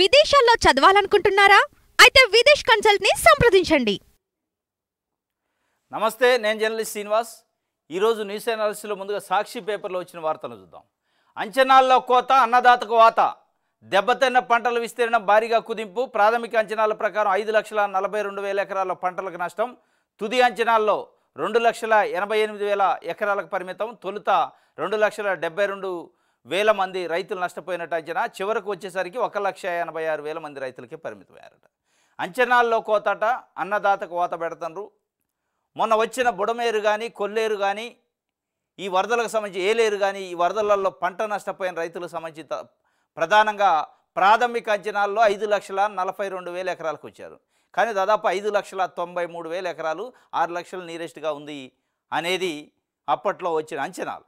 విదేశాల్లో చదవాలనుకుంటున్నారా అయితే విదేశ్ కన్సల్ట్ని సంప్రదించండి నమస్తే నేను జర్నలిస్ట్ శ్రీనివాస్ ఈరోజు న్యూస్ అనాలిసిస్లో ముందుగా సాక్షి పేపర్లో వచ్చిన వార్తలు చూద్దాం అంచనాల్లో కోత అన్నదాతకు వాత దెబ్బతిన్న పంటల విస్తీర్ణం భారీగా కుదింపు ప్రాథమిక అంచనాల ప్రకారం ఐదు లక్షల నలభై రెండు వేల ఎకరాల పంటలకు నష్టం తుది అంచనాల్లో రెండు లక్షల ఎనభై ఎనిమిది వేల ఎకరాలకు పరిమితం తొలుత రెండు లక్షల డెబ్బై రెండు వేల మంది రైతులు నష్టపోయినట్టు అంచనా చివరకు వచ్చేసరికి ఒక లక్ష ఎనభై ఆరు వేల మంది రైతులకే పరిమితమయ్యారట అంచనాల్లో కోతట అన్నదాతకు కోత పెడతారు మొన్న వచ్చిన బుడమేరు కానీ కొల్లేరు కానీ ఈ వరదలకు సంబంధించి ఏలేరు కానీ ఈ వరదలలో పంట నష్టపోయిన రైతులకు సంబంధించి ప్రధానంగా ప్రాథమిక అంచనాల్లో ఐదు లక్షల నలభై రెండు వేల ఎకరాలకు వచ్చారు కానీ దాదాపు ఐదు లక్షల తొంభై మూడు వేల ఎకరాలు ఆరు లక్షలు నీరెస్ట్గా ఉంది అనేది అప్పట్లో వచ్చిన అంచనాలు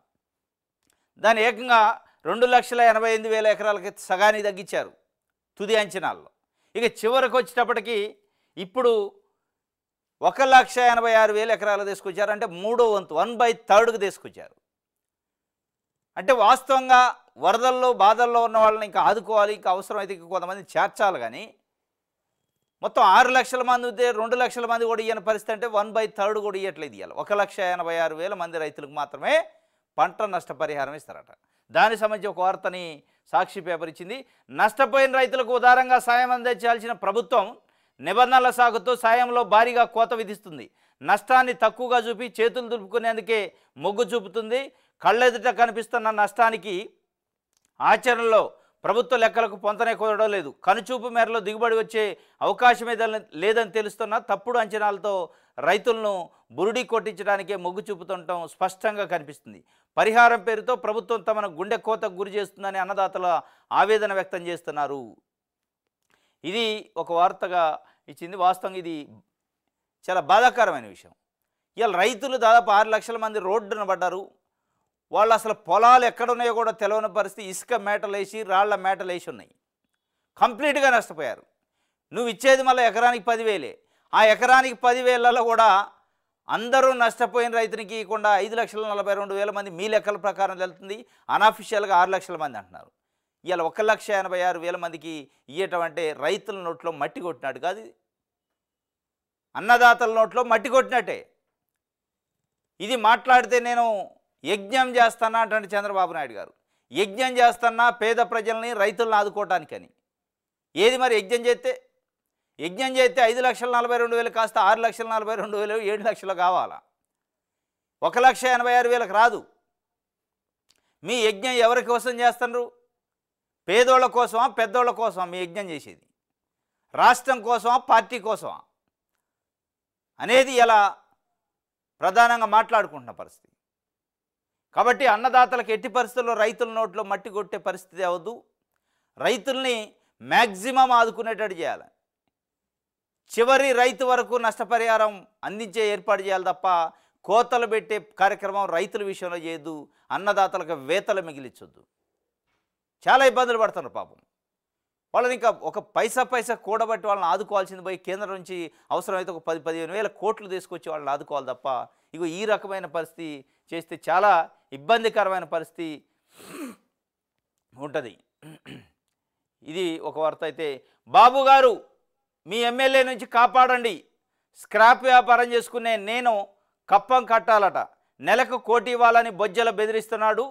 దాని ఏకంగా రెండు లక్షల ఎనభై ఎనిమిది వేల ఎకరాలకి సగాని తగ్గించారు తుది అంచనాల్లో ఇక చివరికి వచ్చేటప్పటికి ఇప్పుడు ఒక లక్ష ఎనభై ఆరు వేల ఎకరాలు తీసుకొచ్చారు అంటే మూడో వంతు వన్ బై థర్డ్కి తీసుకొచ్చారు అంటే వాస్తవంగా వరదల్లో బాధల్లో ఉన్న వాళ్ళని ఇంకా ఆదుకోవాలి ఇంకా అవసరమైతే కొంతమంది చేర్చాలి కానీ మొత్తం ఆరు లక్షల మంది ఉంటే రెండు లక్షల మంది కూడా ఇయ్యని పరిస్థితి అంటే వన్ బై థర్డ్ కూడా ఇయ్యట్లేదు ఇవ్వాలి ఒక లక్ష ఎనభై ఆరు వేల మంది రైతులకు మాత్రమే పంట నష్టపరిహారం ఇస్తారట దానికి సంబంధించి ఒక వార్తని సాక్షి పేపర్ ఇచ్చింది నష్టపోయిన రైతులకు ఉదారంగా సాయం అందించాల్సిన ప్రభుత్వం నిబంధనల సాగుతో సాయంలో భారీగా కోత విధిస్తుంది నష్టాన్ని తక్కువగా చూపి చేతులు దులుపుకునేందుకే మొగ్గు చూపుతుంది కళ్ళెదుట కనిపిస్తున్న నష్టానికి ఆచరణలో ప్రభుత్వ లెక్కలకు పొంతనే కుదరడం లేదు కనుచూపు మేరలో దిగుబడి వచ్చే అవకాశమే లేదని తెలుస్తున్న తప్పుడు అంచనాలతో రైతులను బురుడి కొట్టించడానికే మొగ్గు చూపుతుండటం స్పష్టంగా కనిపిస్తుంది పరిహారం పేరుతో ప్రభుత్వం తమను గుండె కోతకు గురి చేస్తుందని అన్నదాతల ఆవేదన వ్యక్తం చేస్తున్నారు ఇది ఒక వార్తగా ఇచ్చింది వాస్తవంగా ఇది చాలా బాధాకరమైన విషయం ఇవాళ రైతులు దాదాపు ఆరు లక్షల మంది రోడ్డున పడ్డారు వాళ్ళు అసలు పొలాలు ఎక్కడున్నాయో కూడా తెలియని పరిస్థితి ఇసుక మేటలేసి రాళ్ల మేటలేసి ఉన్నాయి కంప్లీట్గా నష్టపోయారు నువ్వు ఇచ్చేది మళ్ళీ ఎకరానికి పదివేలే ఆ ఎకరానికి పదివేలలో కూడా అందరూ నష్టపోయిన రైతునికి ఇవ్వకుండా ఐదు లక్షల నలభై రెండు వేల మంది మీ లెక్కల ప్రకారం వెళ్తుంది అన్అఫిషియల్గా ఆరు లక్షల మంది అంటున్నారు ఇవాళ ఒక లక్ష ఎనభై ఆరు వేల మందికి ఇయ్యటమంటే రైతుల నోట్లో మట్టి కొట్టినట్టు కాదు అన్నదాతల నోట్లో మట్టి కొట్టినట్టే ఇది మాట్లాడితే నేను యజ్ఞం చేస్తానా అంటే చంద్రబాబు నాయుడు గారు యజ్ఞం చేస్తున్నా పేద ప్రజల్ని రైతులను ఆదుకోవటానికని ఏది మరి యజ్ఞం చేస్తే యజ్ఞం చేస్తే ఐదు లక్షల నలభై రెండు వేలు కాస్త ఆరు లక్షల నలభై రెండు వేలు ఏడు లక్షలు కావాలా ఒక లక్ష ఎనభై ఆరు వేలకు రాదు మీ యజ్ఞం ఎవరి కోసం చేస్తున్నారు పేదోళ్ళ కోసమా పెద్దోళ్ళ కోసమా మీ యజ్ఞం చేసేది రాష్ట్రం కోసమా పార్టీ కోసమా అనేది ఎలా ప్రధానంగా మాట్లాడుకుంటున్న పరిస్థితి కాబట్టి అన్నదాతలకు ఎట్టి పరిస్థితుల్లో రైతుల నోట్లో మట్టి కొట్టే పరిస్థితి అవద్దు రైతుల్ని మ్యాక్సిమం ఆదుకునేటట్టు చేయాలి చివరి రైతు వరకు నష్టపరిహారం అందించే ఏర్పాటు చేయాలి తప్ప కోతలు పెట్టే కార్యక్రమం రైతుల విషయంలో చేయదు అన్నదాతలకు వేతలు మిగిలించొద్దు చాలా ఇబ్బందులు పడుతున్నారు పాపం వాళ్ళని ఇంకా ఒక పైసా పైసా కూడబట్టి వాళ్ళని ఆదుకోవాల్సింది పోయి కేంద్రం నుంచి అవసరమైతే ఒక పది పదిహేను వేల కోట్లు తీసుకొచ్చి వాళ్ళని ఆదుకోవాలి తప్ప ఇగో ఈ రకమైన పరిస్థితి చేస్తే చాలా ఇబ్బందికరమైన పరిస్థితి ఉంటుంది ఇది ఒక వార్త అయితే బాబు గారు మీ ఎమ్మెల్యే నుంచి కాపాడండి స్క్రాప్ వ్యాపారం చేసుకునే నేను కప్పం కట్టాలట నెలకు కోటి ఇవ్వాలని బొజ్జల బెదిరిస్తున్నాడు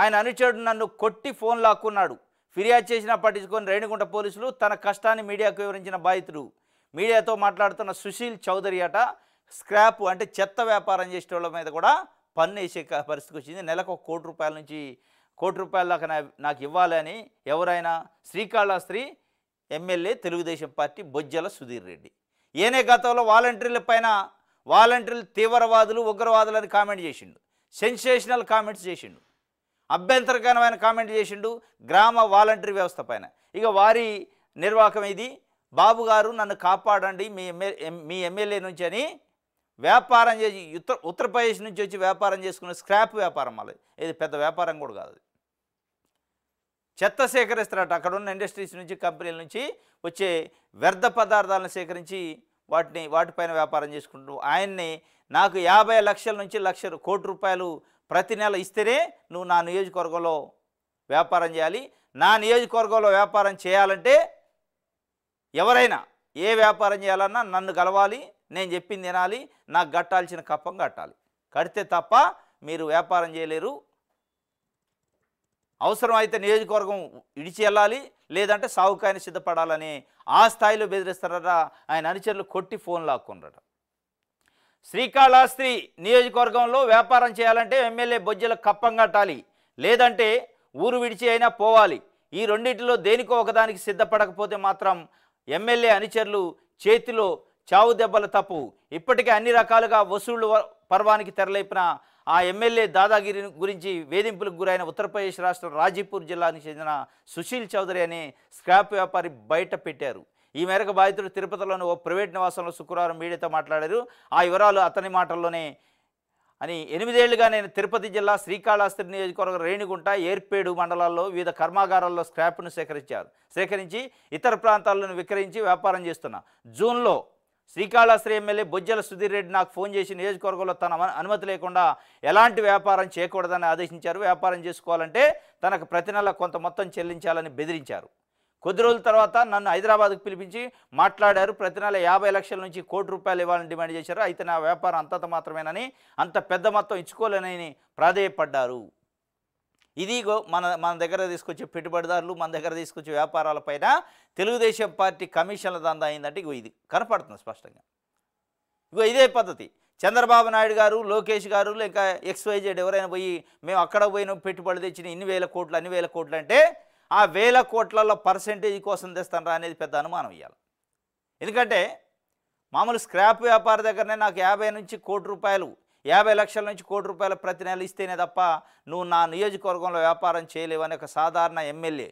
ఆయన అనుచరుడు నన్ను కొట్టి ఫోన్ లాక్కున్నాడు ఫిర్యాదు చేసిన పట్టించుకొని రేణిగుంట పోలీసులు తన కష్టాన్ని మీడియాకు వివరించిన బాధితుడు మీడియాతో మాట్లాడుతున్న సుశీల్ చౌదరి అట స్క్రాప్ అంటే చెత్త వ్యాపారం చేసే వాళ్ళ మీద కూడా పన్ను వేసే పరిస్థితికి వచ్చింది నెలకు ఒక కోటి రూపాయల నుంచి కోటి రూపాయల దాకా నాకు ఇవ్వాలని ఎవరైనా శ్రీకాళహస్త్రి ఎమ్మెల్యే తెలుగుదేశం పార్టీ బొజ్జల సుధీర్ రెడ్డి ఏనే గతంలో వాలంటీర్ల పైన వాలంటీర్లు తీవ్రవాదులు ఉగ్రవాదులని కామెంట్ చేసిండు సెన్సేషనల్ కామెంట్స్ చేసిండు అభ్యంతరకరమైన కామెంట్ చేసిండు గ్రామ వాలంటీర్ వ్యవస్థ పైన ఇక వారి నిర్వాహకం ఇది బాబు గారు నన్ను కాపాడండి మీ ఎమ్మెల్యే మీ ఎమ్మెల్యే నుంచి అని వ్యాపారం చేసి ఉత్తర ఉత్తరప్రదేశ్ నుంచి వచ్చి వ్యాపారం చేసుకునే స్క్రాప్ వ్యాపారం మళ్ళీ ఇది పెద్ద వ్యాపారం కూడా కాదు చెత్త సేకరిస్తారట అక్కడ ఉన్న ఇండస్ట్రీస్ నుంచి కంపెనీల నుంచి వచ్చే వ్యర్థ పదార్థాలను సేకరించి వాటిని వాటిపైన వ్యాపారం చేసుకుంటూ ఆయన్ని నాకు యాభై లక్షల నుంచి లక్ష కోటి రూపాయలు ప్రతి నెల ఇస్తేనే నువ్వు నా నియోజకవర్గంలో వ్యాపారం చేయాలి నా నియోజకవర్గంలో వ్యాపారం చేయాలంటే ఎవరైనా ఏ వ్యాపారం చేయాలన్నా నన్ను కలవాలి నేను చెప్పింది తినాలి నాకు కట్టాల్సిన కప్పం కట్టాలి కడితే తప్ప మీరు వ్యాపారం చేయలేరు అవసరమైతే నియోజకవర్గం ఇడిచి వెళ్ళాలి లేదంటే సావుకాయని సిద్ధపడాలని ఆ స్థాయిలో బెదిరిస్తారట ఆయన అనుచరులు కొట్టి ఫోన్ లాక్కున్నారట శ్రీకాళహస్తి నియోజకవర్గంలో వ్యాపారం చేయాలంటే ఎమ్మెల్యే బొజ్జల కప్పం కట్టాలి లేదంటే ఊరు విడిచి అయినా పోవాలి ఈ రెండింటిలో దేనికో ఒకదానికి సిద్ధపడకపోతే మాత్రం ఎమ్మెల్యే అనుచరులు చేతిలో చావు దెబ్బలు తప్పు ఇప్పటికే అన్ని రకాలుగా వసూళ్లు పర్వానికి తెరలేపిన ఆ ఎమ్మెల్యే దాదాగిరి గురించి వేధింపులకు గురైన ఉత్తరప్రదేశ్ రాష్ట్రం రాజీపూర్ జిల్లానికి చెందిన సుశీల్ చౌదరి అనే స్క్రాప్ వ్యాపారి బయట పెట్టారు ఈ మేరకు బాధితుడు తిరుపతిలోని ఓ ప్రైవేట్ నివాసంలో శుక్రవారం మీడియాతో మాట్లాడారు ఆ వివరాలు అతని మాటల్లోనే అని ఎనిమిదేళ్లుగా నేను తిరుపతి జిల్లా శ్రీకాళహస్తి నియోజకవర్గ రేణిగుంట ఏర్పేడు మండలాల్లో వివిధ కర్మాగారాల్లో స్క్రాప్ను సేకరించారు సేకరించి ఇతర ప్రాంతాలను విక్రయించి వ్యాపారం చేస్తున్నా జూన్లో శ్రీకాళహస్తి ఎమ్మెల్యే బొజ్జల సుధీర్ రెడ్డి నాకు ఫోన్ చేసి నియోజకవర్గంలో తన అనుమతి లేకుండా ఎలాంటి వ్యాపారం చేయకూడదని ఆదేశించారు వ్యాపారం చేసుకోవాలంటే తనకు ప్రతి నెల కొంత మొత్తం చెల్లించాలని బెదిరించారు కొద్ది రోజుల తర్వాత నన్ను హైదరాబాద్కు పిలిపించి మాట్లాడారు ప్రతి నెల యాభై లక్షల నుంచి కోటి రూపాయలు ఇవ్వాలని డిమాండ్ చేశారు అయితే నా వ్యాపారం అంతంత మాత్రమేనని అంత పెద్ద మొత్తం ఇచ్చుకోలేనని ప్రాధేయపడ్డారు ఇదిగో మన మన దగ్గర తీసుకొచ్చే పెట్టుబడిదారులు మన దగ్గర తీసుకొచ్చే వ్యాపారాలపైన తెలుగుదేశం పార్టీ కమిషన్ల దంద అయిందంటే ఇగో ఇది కనపడుతుంది స్పష్టంగా ఇగో ఇదే పద్ధతి చంద్రబాబు నాయుడు గారు లోకేష్ గారు లేక ఎక్స్వైజెడ్ ఎవరైనా పోయి మేము అక్కడ పోయిన పెట్టుబడి తెచ్చిన ఇన్ని వేల కోట్లు అన్ని వేల కోట్లు అంటే ఆ వేల కోట్లలో పర్సెంటేజ్ కోసం తెస్తానరా అనేది పెద్ద అనుమానం ఇవ్వాలి ఎందుకంటే మామూలు స్క్రాప్ వ్యాపార దగ్గరనే నాకు యాభై నుంచి కోటి రూపాయలు యాభై లక్షల నుంచి కోటి రూపాయల ప్రతి నెల ఇస్తేనే తప్ప నువ్వు నా నియోజకవర్గంలో వ్యాపారం చేయలేవని ఒక సాధారణ ఎమ్మెల్యే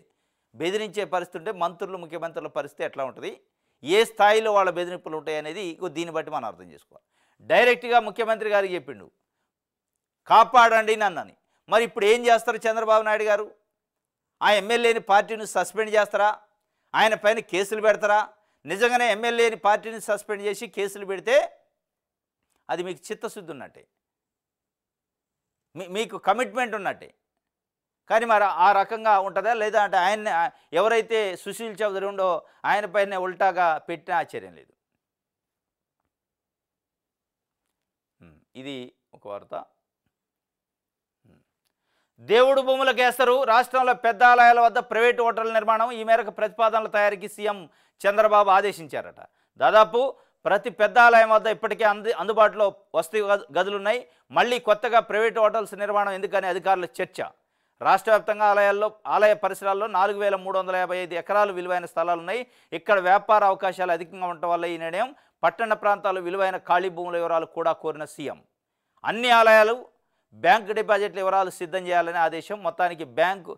బెదిరించే పరిస్థితి ఉంటే మంత్రులు ముఖ్యమంత్రుల పరిస్థితి ఎట్లా ఉంటుంది ఏ స్థాయిలో వాళ్ళ బెదిరింపులు ఉంటాయి అనేది దీన్ని బట్టి మనం అర్థం చేసుకోవాలి డైరెక్ట్గా ముఖ్యమంత్రి గారికి చెప్పిండు కాపాడండి నన్నని మరి ఇప్పుడు ఏం చేస్తారు చంద్రబాబు నాయుడు గారు ఆ ఎమ్మెల్యేని పార్టీని సస్పెండ్ చేస్తారా ఆయన పైన కేసులు పెడతారా నిజంగానే ఎమ్మెల్యేని పార్టీని సస్పెండ్ చేసి కేసులు పెడితే అది మీకు చిత్తశుద్ధి ఉన్నట్టే మీకు కమిట్మెంట్ ఉన్నట్టే కానీ మరి ఆ రకంగా ఉంటుందా లేదా అంటే ఆయన్ని ఎవరైతే సుశీల్ చౌదరి ఉండో ఆయన పైన ఉల్టాగా పెట్టిన ఆశ్చర్యం లేదు ఇది ఒక వార్త దేవుడు భూముల కేసరు రాష్ట్రంలో పెద్ద ఆలయాల వద్ద ప్రైవేటు హోటల్ నిర్మాణం ఈ మేరకు ప్రతిపాదనల తయారీకి సీఎం చంద్రబాబు ఆదేశించారట దాదాపు ప్రతి పెద్ద ఆలయం వద్ద ఇప్పటికే అంది అందుబాటులో వస్తు గదులు ఉన్నాయి మళ్ళీ కొత్తగా ప్రైవేట్ హోటల్స్ నిర్మాణం ఎందుకని అధికారుల చర్చ రాష్ట్ర వ్యాప్తంగా ఆలయాల్లో ఆలయ పరిసరాల్లో నాలుగు వేల మూడు వందల యాభై ఐదు ఎకరాలు విలువైన స్థలాలు ఉన్నాయి ఇక్కడ వ్యాపార అవకాశాలు అధికంగా ఉండటం వల్ల ఈ నిర్ణయం పట్టణ ప్రాంతాలు విలువైన ఖాళీ భూముల వివరాలు కూడా కోరిన సీఎం అన్ని ఆలయాలు బ్యాంక్ డిపాజిట్ల వివరాలు సిద్ధం చేయాలనే ఆదేశం మొత్తానికి బ్యాంకు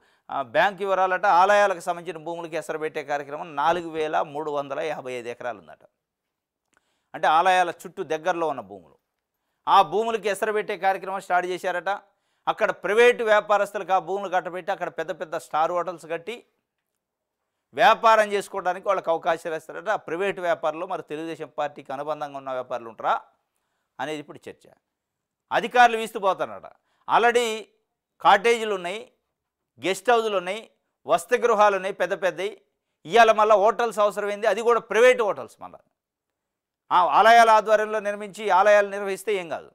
బ్యాంక్ వివరాలట ఆలయాలకు సంబంధించిన భూములకి ఎసరబెట్టే కార్యక్రమం నాలుగు వేల మూడు వందల యాభై ఐదు ఎకరాలు ఉందట అంటే ఆలయాల చుట్టూ దగ్గరలో ఉన్న భూములు ఆ భూములకి ఎసరబెట్టే కార్యక్రమం స్టార్ట్ చేశారట అక్కడ ప్రైవేటు వ్యాపారస్తులకు ఆ భూములు కట్టబెట్టి అక్కడ పెద్ద పెద్ద స్టార్ హోటల్స్ కట్టి వ్యాపారం చేసుకోవడానికి వాళ్ళకి అవకాశాలు ఇస్తారట ఆ ప్రైవేటు వ్యాపారులు మరి తెలుగుదేశం పార్టీకి అనుబంధంగా ఉన్న వ్యాపారులు ఉంటారా అనేది ఇప్పుడు చర్చ అధికారులు వీస్తూ పోతారట ఆల్రెడీ కాటేజీలు ఉన్నాయి గెస్ట్ హౌజులు ఉన్నాయి వసతి గృహాలు ఉన్నాయి పెద్ద పెద్దవి ఇవాళ మళ్ళీ హోటల్స్ అవసరమైంది అది కూడా ప్రైవేట్ హోటల్స్ మళ్ళీ ఆ ఆలయాల ఆధ్వర్యంలో నిర్మించి ఆలయాలు నిర్వహిస్తే ఏం కాదు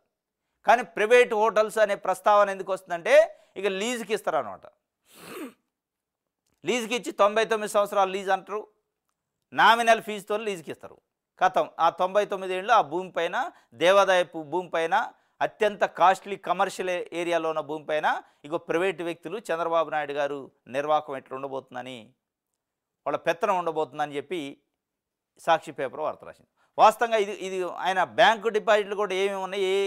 కానీ ప్రైవేట్ హోటల్స్ అనే ప్రస్తావన ఎందుకు వస్తుందంటే ఇక లీజుకి ఇస్తారనమాట లీజుకి ఇచ్చి తొంభై తొమ్మిది సంవత్సరాలు లీజ్ అంటారు నామినల్ ఫీజుతో లీజుకి ఇస్తారు కథం ఆ తొంభై తొమ్మిది ఏళ్ళు ఆ భూమిపైన భూమి భూమిపైన అత్యంత కాస్ట్లీ కమర్షియల్ ఏరియాలో ఉన్న భూమిపైన ఇగో ప్రైవేట్ వ్యక్తులు చంద్రబాబు నాయుడు గారు నిర్వాహకం ఎట్లా ఉండబోతుందని వాళ్ళ పెత్తనం ఉండబోతుందని చెప్పి సాక్షి పేపర్ వార్త రాసింది వాస్తవంగా ఇది ఇది ఆయన బ్యాంకు డిపాజిట్లు కూడా ఏమి ఉన్నాయి ఏ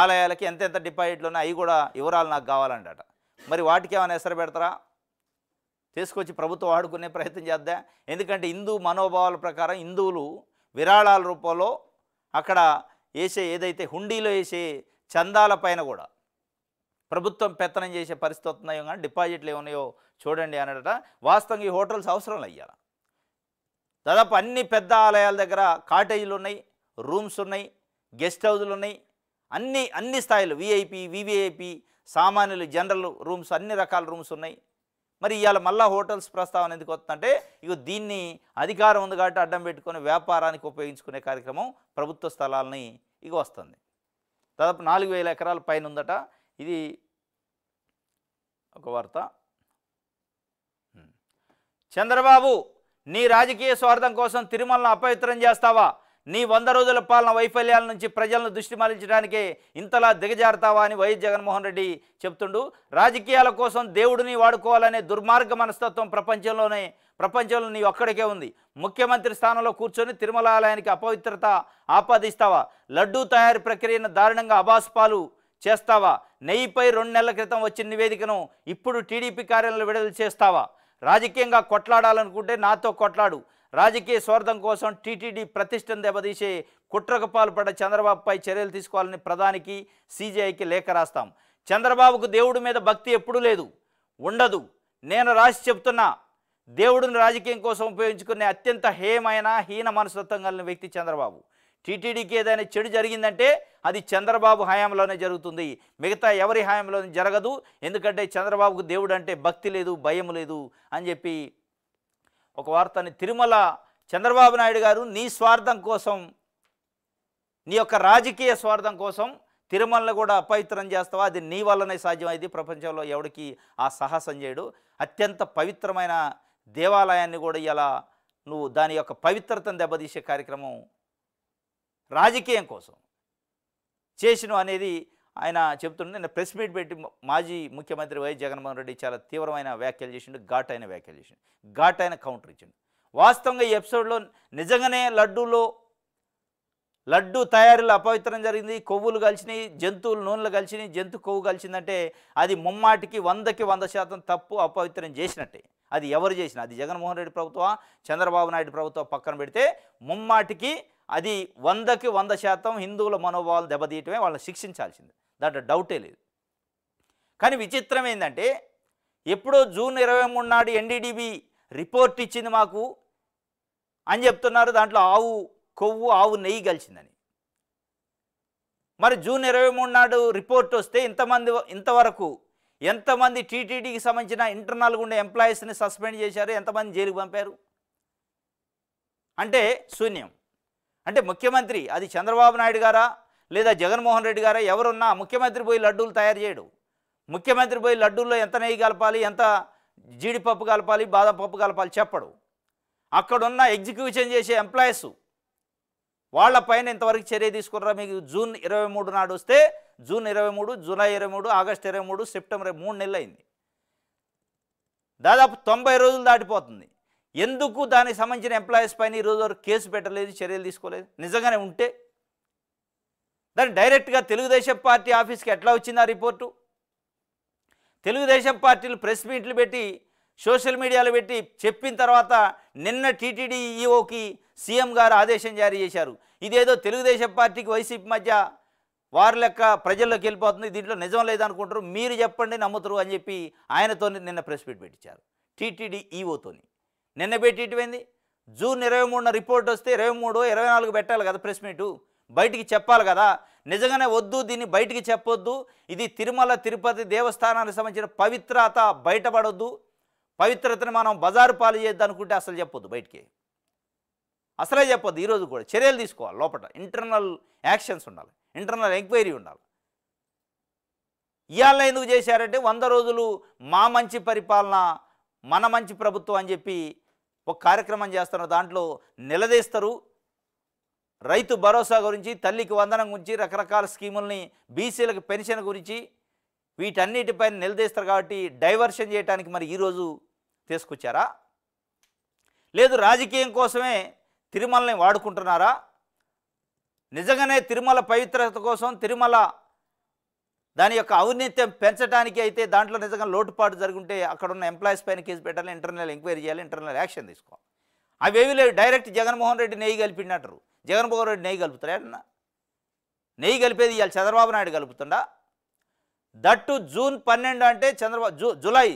ఆలయాలకి ఎంతెంత డిపాజిట్లు ఉన్నాయి అవి కూడా వివరాలు నాకు కావాలంట మరి వాటికి ఏమైనా ఎసరు పెడతారా తీసుకొచ్చి ప్రభుత్వం ఆడుకునే ప్రయత్నం చేద్దాం ఎందుకంటే హిందూ మనోభావాల ప్రకారం హిందువులు విరాళాల రూపంలో అక్కడ వేసే ఏదైతే హుండీలో వేసే చందాల పైన కూడా ప్రభుత్వం పెత్తనం చేసే పరిస్థితి వస్తున్నాయో కానీ డిపాజిట్లు ఏమున్నాయో చూడండి అనడట వాస్తవంగా ఈ హోటల్స్ అవసరం అయ్యాలి దాదాపు అన్ని పెద్ద ఆలయాల దగ్గర కాటేజీలు ఉన్నాయి రూమ్స్ ఉన్నాయి గెస్ట్ హౌజ్లు ఉన్నాయి అన్ని అన్ని స్థాయిలు విఐపి వివిఐపి సామాన్యులు జనరల్ రూమ్స్ అన్ని రకాల రూమ్స్ ఉన్నాయి మరి ఇవాళ మళ్ళా హోటల్స్ ప్రస్తావన ఎందుకు వస్తుందంటే ఇక దీన్ని అధికారం ఉంది కాబట్టి అడ్డం పెట్టుకొని వ్యాపారానికి ఉపయోగించుకునే కార్యక్రమం ప్రభుత్వ స్థలాలని ఇక వస్తుంది దాదాపు నాలుగు వేల ఎకరాల పైన ఉందట ఇది ఒక వార్త చంద్రబాబు నీ రాజకీయ స్వార్థం కోసం తిరుమలను అపవిత్రం చేస్తావా నీ వంద రోజుల పాలన వైఫల్యాల నుంచి ప్రజలను దృష్టి మరల్చడానికే ఇంతలా దిగజారుతావా అని వైఎస్ జగన్మోహన్ రెడ్డి చెప్తుండు రాజకీయాల కోసం దేవుడిని వాడుకోవాలనే దుర్మార్గ మనస్తత్వం ప్రపంచంలోనే ప్రపంచంలో నీ ఒక్కడికే ఉంది ముఖ్యమంత్రి స్థానంలో కూర్చొని తిరుమల ఆలయానికి అపవిత్రత ఆపాదిస్తావా లడ్డూ తయారీ ప్రక్రియను దారుణంగా అభాస్పాలు చేస్తావా నెయ్యిపై రెండు నెలల క్రితం వచ్చిన నివేదికను ఇప్పుడు టీడీపీ కార్యాలయంలో విడుదల చేస్తావా రాజకీయంగా కొట్లాడాలనుకుంటే నాతో కొట్లాడు రాజకీయ స్వార్థం కోసం టీటీడీ ప్రతిష్టను దెబ్బతీసే కుట్రకు పాల్పడ్డ చంద్రబాబుపై చర్యలు తీసుకోవాలని ప్రధానికి సీజీఐకి లేఖ రాస్తాం చంద్రబాబుకు దేవుడి మీద భక్తి ఎప్పుడూ లేదు ఉండదు నేను రాసి చెప్తున్నా దేవుడిని రాజకీయం కోసం ఉపయోగించుకునే అత్యంత హేయమైన హీన మనస్తత్వం కలిగిన వ్యక్తి చంద్రబాబు టీటీడీకి ఏదైనా చెడు జరిగిందంటే అది చంద్రబాబు హయాంలోనే జరుగుతుంది మిగతా ఎవరి హయాంలోనే జరగదు ఎందుకంటే చంద్రబాబుకు దేవుడు అంటే భక్తి లేదు భయం లేదు అని చెప్పి ఒక వార్తని తిరుమల చంద్రబాబు నాయుడు గారు నీ స్వార్థం కోసం నీ యొక్క రాజకీయ స్వార్థం కోసం తిరుమలను కూడా అపవిత్రం చేస్తావా అది నీ వల్లనే సాధ్యమైంది ప్రపంచంలో ఎవడికి ఆ సాహసం చేయడు అత్యంత పవిత్రమైన దేవాలయాన్ని కూడా ఇలా నువ్వు దాని యొక్క పవిత్రతను దెబ్బతీసే కార్యక్రమం రాజకీయం కోసం చేసిన అనేది ఆయన చెబుతుండే నేను ప్రెస్ మీట్ పెట్టి మాజీ ముఖ్యమంత్రి వైఎస్ జగన్మోహన్ రెడ్డి చాలా తీవ్రమైన వ్యాఖ్యలు చేసిండు ఘాట్ అయిన వ్యాఖ్యలు చేసిండు ఘాట్ అయిన కౌంటర్ ఇచ్చిండు వాస్తవంగా ఈ ఎపిసోడ్లో నిజంగానే లడ్డూలో లడ్డు తయారీలో అపవిత్రం జరిగింది కొవ్వులు కలిసినాయి జంతువులు నూనెలు కలిసినాయి జంతు కొవ్వు కలిసిందంటే అది ముమ్మాటికి వందకి వంద శాతం తప్పు అపవిత్రం చేసినట్టే అది ఎవరు చేసినా అది జగన్మోహన్ రెడ్డి ప్రభుత్వ చంద్రబాబు నాయుడు ప్రభుత్వం పక్కన పెడితే ముమ్మాటికి అది వందకి వంద శాతం హిందువుల మనోభావాలు దెబ్బతీయటమే వాళ్ళని శిక్షించాల్సింది దాంట్లో డౌటే లేదు కానీ విచిత్రం ఏంటంటే ఎప్పుడో జూన్ ఇరవై మూడు నాడు ఎన్డీడీబీ రిపోర్ట్ ఇచ్చింది మాకు అని చెప్తున్నారు దాంట్లో ఆవు కొవ్వు ఆవు నెయ్యి కలిసిందని మరి జూన్ ఇరవై మూడు నాడు రిపోర్ట్ వస్తే ఇంతమంది ఇంతవరకు ఎంతమంది టీటీడీకి సంబంధించిన ఇంటర్నల్గా ఉండే ఎంప్లాయీస్ని సస్పెండ్ చేశారు ఎంతమంది జైలుకు పంపారు అంటే శూన్యం అంటే ముఖ్యమంత్రి అది చంద్రబాబు నాయుడు గారా లేదా జగన్మోహన్ రెడ్డి గారా ఎవరున్నా ముఖ్యమంత్రి పోయి లడ్డూలు తయారు చేయడు ముఖ్యమంత్రి పోయి లడ్డూల్లో ఎంత నెయ్యి కలపాలి ఎంత జీడిపప్పు కలపాలి బాదం పప్పు కలపాలి చెప్పడు అక్కడున్న ఎగ్జిక్యూషన్ చేసే ఎంప్లాయీస్ పైన ఇంతవరకు చర్య తీసుకున్నారా మీకు జూన్ ఇరవై మూడు నాడు వస్తే జూన్ ఇరవై మూడు జూలై ఇరవై మూడు ఆగస్ట్ ఇరవై మూడు సెప్టెంబర్ మూడు నెలలు అయింది దాదాపు తొంభై రోజులు దాటిపోతుంది ఎందుకు దానికి సంబంధించిన ఎంప్లాయీస్ పైన ఈరోజు వరకు కేసు పెట్టలేదు చర్యలు తీసుకోలేదు నిజంగానే ఉంటే దాన్ని డైరెక్ట్గా తెలుగుదేశం పార్టీ ఆఫీస్కి ఎట్లా వచ్చింది ఆ రిపోర్టు తెలుగుదేశం పార్టీలు ప్రెస్ మీట్లు పెట్టి సోషల్ మీడియాలో పెట్టి చెప్పిన తర్వాత నిన్న టీటీడీ ఈఓకి సీఎం గారు ఆదేశం జారీ చేశారు ఇదేదో తెలుగుదేశం పార్టీకి వైసీపీ మధ్య వారి లెక్క ప్రజల్లోకి వెళ్ళిపోతుంది దీంట్లో నిజం లేదనుకుంటారు మీరు చెప్పండి నమ్ముతారు అని చెప్పి ఆయనతో నిన్న ప్రెస్ మీట్ పెట్టించారు టీటీడీ ఈఓతోని నిన్న పెట్టి ఇటువైంది జూన్ ఇరవై మూడున రిపోర్ట్ వస్తే ఇరవై మూడు ఇరవై నాలుగు పెట్టాలి కదా ప్రెస్ మీటు బయటికి చెప్పాలి కదా నిజంగానే వద్దు దీన్ని బయటికి చెప్పొద్దు ఇది తిరుమల తిరుపతి దేవస్థానానికి సంబంధించిన పవిత్రత బయటపడొద్దు పవిత్రతను మనం బజారు పాలు చేద్దాం అనుకుంటే అసలు చెప్పొద్దు బయటికి అసలే చెప్పొద్దు ఈరోజు కూడా చర్యలు తీసుకోవాలి లోపల ఇంటర్నల్ యాక్షన్స్ ఉండాలి ఇంటర్నల్ ఎంక్వైరీ ఉండాలి ఇవాళ ఎందుకు చేశారంటే వంద రోజులు మా మంచి పరిపాలన మన మంచి ప్రభుత్వం అని చెప్పి ఒక కార్యక్రమం చేస్తున్న దాంట్లో నిలదీస్తారు రైతు భరోసా గురించి తల్లికి వందనం గురించి రకరకాల స్కీముల్ని బీసీలకు పెన్షన్ గురించి వీటన్నిటిపైన నిలదీస్తారు కాబట్టి డైవర్షన్ చేయడానికి మరి ఈరోజు తీసుకొచ్చారా లేదు రాజకీయం కోసమే తిరుమలని వాడుకుంటున్నారా నిజంగానే తిరుమల పవిత్రత కోసం తిరుమల దాని యొక్క ఔన్నత్యం పెంచడానికి అయితే దాంట్లో నిజంగా లోటుపాటు జరుగుంటే అక్కడ ఉన్న ఎంప్లాయీస్ పైన కేసు పెట్టాలి ఇంటర్నల్ ఎంక్వైరీ చేయాలి ఇంటర్నల్ యాక్షన్ తీసుకోవాలి అవేవి లేవు డైరెక్ట్ జగన్మోహన్ రెడ్డి నెయ్యి కలిపినట్టు జగన్మోహన్ రెడ్డి నెయ్యి కలుపుతాడన్నా నెయ్యి కలిపేది ఇవాళ చంద్రబాబు నాయుడు కలుపుతుండా దట్టు జూన్ పన్నెండు అంటే చంద్రబాబు జూ జులై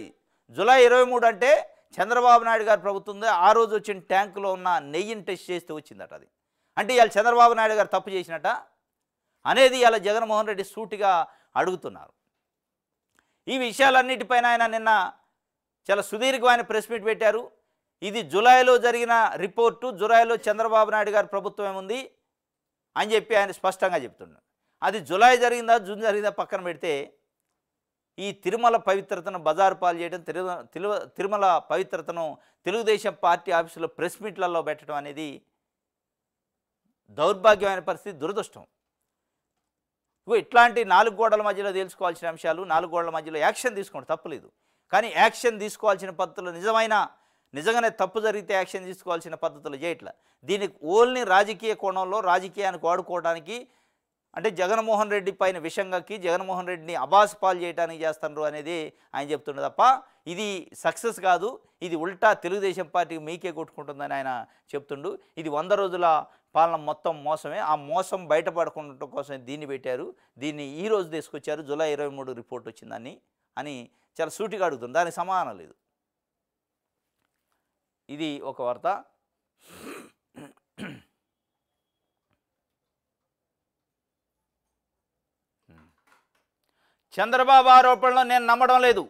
జులై ఇరవై మూడు అంటే చంద్రబాబు నాయుడు గారి ప్రభుత్వం ఆ రోజు వచ్చిన ట్యాంకులో ఉన్న నెయ్యిని టెస్ట్ చేస్తే వచ్చిందట అది అంటే ఇవాళ చంద్రబాబు నాయుడు గారు తప్పు చేసినట అనేది ఇలా జగన్మోహన్ రెడ్డి సూటిగా అడుగుతున్నారు ఈ విషయాలన్నిటిపైన ఆయన నిన్న చాలా సుదీర్ఘమైన ప్రెస్ మీట్ పెట్టారు ఇది జులైలో జరిగిన రిపోర్టు జులైలో చంద్రబాబు నాయుడు గారి ప్రభుత్వం ఏముంది అని చెప్పి ఆయన స్పష్టంగా చెప్తున్నాడు అది జులై జరిగిందా జూన్ జరిగిందా పక్కన పెడితే ఈ తిరుమల పవిత్రతను బజారు పాలు చేయడం తిరు తిరుమల పవిత్రతను తెలుగుదేశం పార్టీ ఆఫీసులో ప్రెస్ మీట్లలో పెట్టడం అనేది దౌర్భాగ్యమైన పరిస్థితి దురదృష్టం ఇగో ఇట్లాంటి నాలుగు గోడల మధ్యలో తెలుసుకోవాల్సిన అంశాలు నాలుగు గోడల మధ్యలో యాక్షన్ తీసుకోండి తప్పులేదు కానీ యాక్షన్ తీసుకోవాల్సిన పద్ధతులు నిజమైన నిజంగానే తప్పు జరిగితే యాక్షన్ తీసుకోవాల్సిన పద్ధతులు చేయట్లే దీనికి ఓన్లీ రాజకీయ కోణంలో రాజకీయానికి వాడుకోవడానికి అంటే జగన్మోహన్ రెడ్డి పైన విషంగకి జగన్మోహన్ రెడ్డిని అబాస్ పాలు చేయడానికి చేస్తున్నారు అనేది ఆయన చెప్తుండే తప్ప ఇది సక్సెస్ కాదు ఇది ఉల్టా తెలుగుదేశం పార్టీకి మీకే కొట్టుకుంటుందని ఆయన చెప్తుండు ఇది వంద రోజుల పాలన మొత్తం మోసమే ఆ మోసం బయటపడకుండా కోసం దీన్ని పెట్టారు దీన్ని ఈ రోజు తీసుకొచ్చారు జూలై ఇరవై మూడు రిపోర్ట్ వచ్చిందని అని చాలా సూటిగా అడుగుతుంది దానికి సమానం లేదు ఇది ఒక వార్త చంద్రబాబు ఆరోపణలో నేను నమ్మడం లేదు